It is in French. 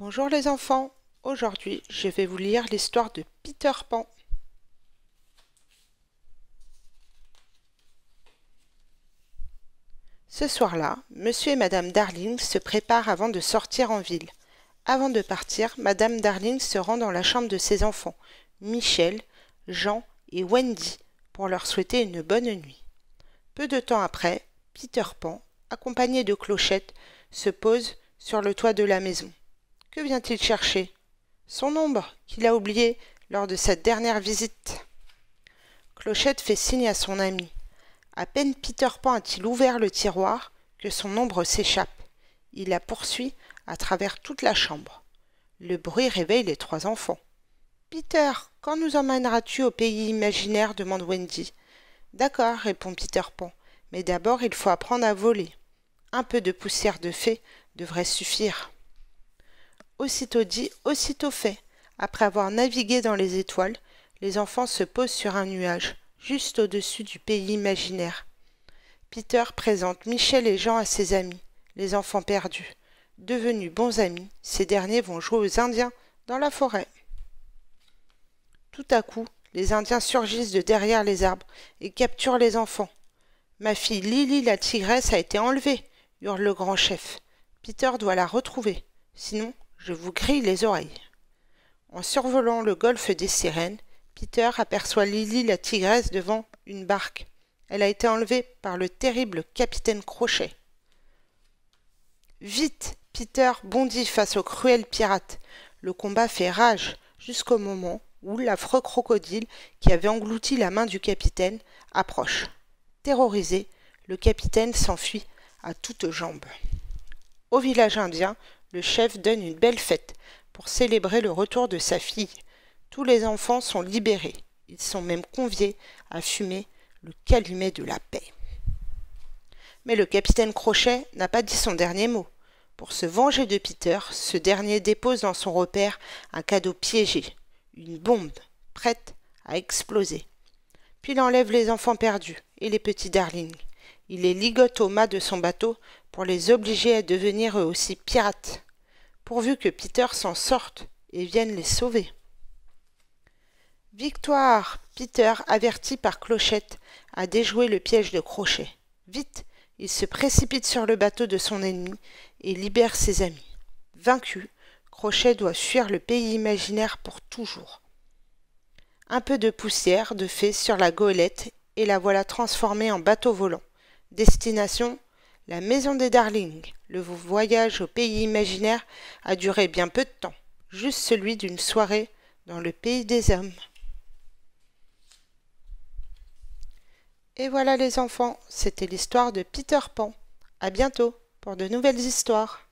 Bonjour les enfants, aujourd'hui je vais vous lire l'histoire de Peter Pan. Ce soir-là, monsieur et madame Darling se préparent avant de sortir en ville. Avant de partir, madame Darling se rend dans la chambre de ses enfants, Michel, Jean et Wendy, pour leur souhaiter une bonne nuit. Peu de temps après, Peter Pan, accompagné de Clochette, se pose sur le toit de la maison. Que vient-il chercher Son ombre, qu'il a oublié lors de cette dernière visite. Clochette fait signe à son ami. À peine Peter Pan a-t-il ouvert le tiroir que son ombre s'échappe. Il la poursuit à travers toute la chambre. Le bruit réveille les trois enfants. Peter, quand nous emmèneras-tu au pays imaginaire demande Wendy. D'accord, répond Peter Pan, mais d'abord il faut apprendre à voler. Un peu de poussière de fée devrait suffire. Aussitôt dit, aussitôt fait. Après avoir navigué dans les étoiles, les enfants se posent sur un nuage, juste au-dessus du pays imaginaire. Peter présente Michel et Jean à ses amis, les enfants perdus. Devenus bons amis, ces derniers vont jouer aux Indiens dans la forêt. Tout à coup, les Indiens surgissent de derrière les arbres et capturent les enfants. Ma fille Lily la tigresse a été enlevée, hurle le grand chef. Peter doit la retrouver, sinon je vous grille les oreilles. En survolant le golfe des sirènes, Peter aperçoit Lily la tigresse devant une barque. Elle a été enlevée par le terrible capitaine Crochet. Vite, Peter bondit face au cruel pirate. Le combat fait rage jusqu'au moment où l'affreux crocodile qui avait englouti la main du capitaine approche. Terrorisé, le capitaine s'enfuit à toutes jambes. Au village indien, le chef donne une belle fête pour célébrer le retour de sa fille. Tous les enfants sont libérés. Ils sont même conviés à fumer le calumet de la paix. Mais le capitaine Crochet n'a pas dit son dernier mot. Pour se venger de Peter, ce dernier dépose dans son repère un cadeau piégé, une bombe prête à exploser. Puis il enlève les enfants perdus et les petits darlings. Il les ligote au mât de son bateau pour les obliger à devenir eux aussi pirates, pourvu que Peter s'en sorte et vienne les sauver. Victoire Peter, averti par Clochette, a déjoué le piège de Crochet. Vite, il se précipite sur le bateau de son ennemi et libère ses amis. Vaincu, Crochet doit fuir le pays imaginaire pour toujours. Un peu de poussière de fée sur la goélette et la voilà transformée en bateau volant. Destination la maison des Darlings. Le voyage au pays imaginaire a duré bien peu de temps, juste celui d'une soirée dans le pays des hommes. Et voilà les enfants, c'était l'histoire de Peter Pan. À bientôt pour de nouvelles histoires.